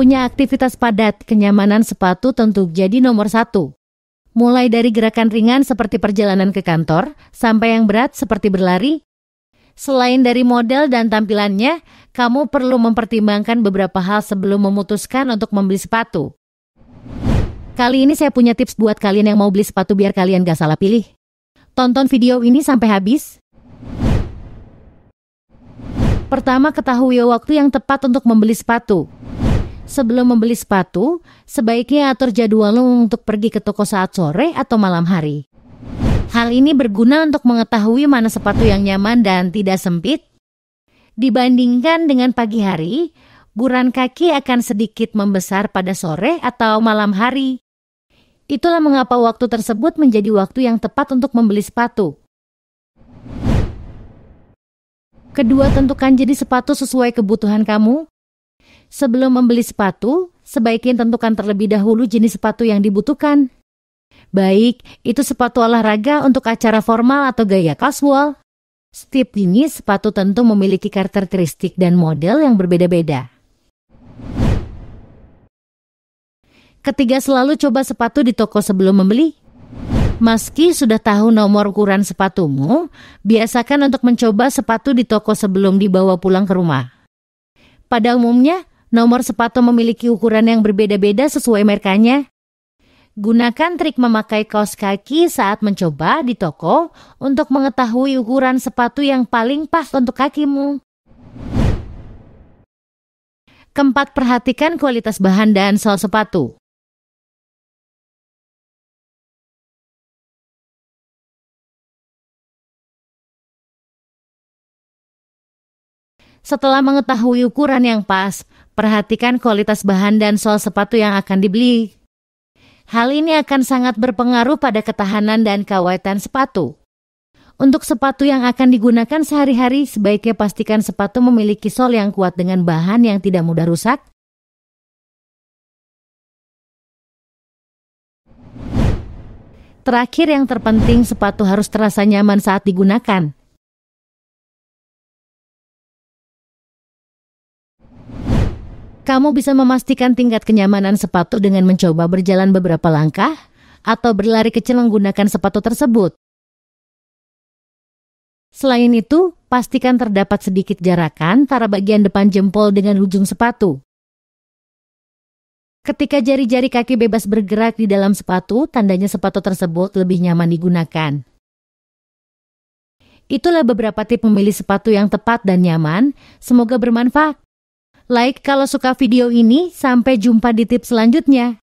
punya aktivitas padat, kenyamanan sepatu tentu jadi nomor satu. Mulai dari gerakan ringan seperti perjalanan ke kantor, sampai yang berat seperti berlari. Selain dari model dan tampilannya, kamu perlu mempertimbangkan beberapa hal sebelum memutuskan untuk membeli sepatu. Kali ini saya punya tips buat kalian yang mau beli sepatu biar kalian gak salah pilih. Tonton video ini sampai habis. Pertama, ketahui waktu yang tepat untuk membeli sepatu. Sebelum membeli sepatu, sebaiknya atur jadwalmu untuk pergi ke toko saat sore atau malam hari. Hal ini berguna untuk mengetahui mana sepatu yang nyaman dan tidak sempit. Dibandingkan dengan pagi hari, guran kaki akan sedikit membesar pada sore atau malam hari. Itulah mengapa waktu tersebut menjadi waktu yang tepat untuk membeli sepatu. Kedua, tentukan jenis sepatu sesuai kebutuhan kamu. Sebelum membeli sepatu, sebaiknya tentukan terlebih dahulu jenis sepatu yang dibutuhkan. Baik, itu sepatu olahraga untuk acara formal atau gaya casual. Setiap jenis sepatu tentu memiliki karakteristik dan model yang berbeda-beda. Ketiga, selalu coba sepatu di toko sebelum membeli. Meski sudah tahu nomor ukuran sepatumu, biasakan untuk mencoba sepatu di toko sebelum dibawa pulang ke rumah. Pada umumnya, nomor sepatu memiliki ukuran yang berbeda-beda sesuai merkanya. Gunakan trik memakai kaos kaki saat mencoba di toko untuk mengetahui ukuran sepatu yang paling pas untuk kakimu. Keempat, perhatikan kualitas bahan dan sol sepatu. Setelah mengetahui ukuran yang pas, perhatikan kualitas bahan dan sol sepatu yang akan dibeli. Hal ini akan sangat berpengaruh pada ketahanan dan kawaitan sepatu. Untuk sepatu yang akan digunakan sehari-hari, sebaiknya pastikan sepatu memiliki sol yang kuat dengan bahan yang tidak mudah rusak. Terakhir yang terpenting, sepatu harus terasa nyaman saat digunakan. Kamu bisa memastikan tingkat kenyamanan sepatu dengan mencoba berjalan beberapa langkah atau berlari kecil menggunakan sepatu tersebut. Selain itu, pastikan terdapat sedikit jarakan antara bagian depan jempol dengan ujung sepatu. Ketika jari-jari kaki bebas bergerak di dalam sepatu, tandanya sepatu tersebut lebih nyaman digunakan. Itulah beberapa tip memilih sepatu yang tepat dan nyaman. Semoga bermanfaat. Like kalau suka video ini, sampai jumpa di tips selanjutnya.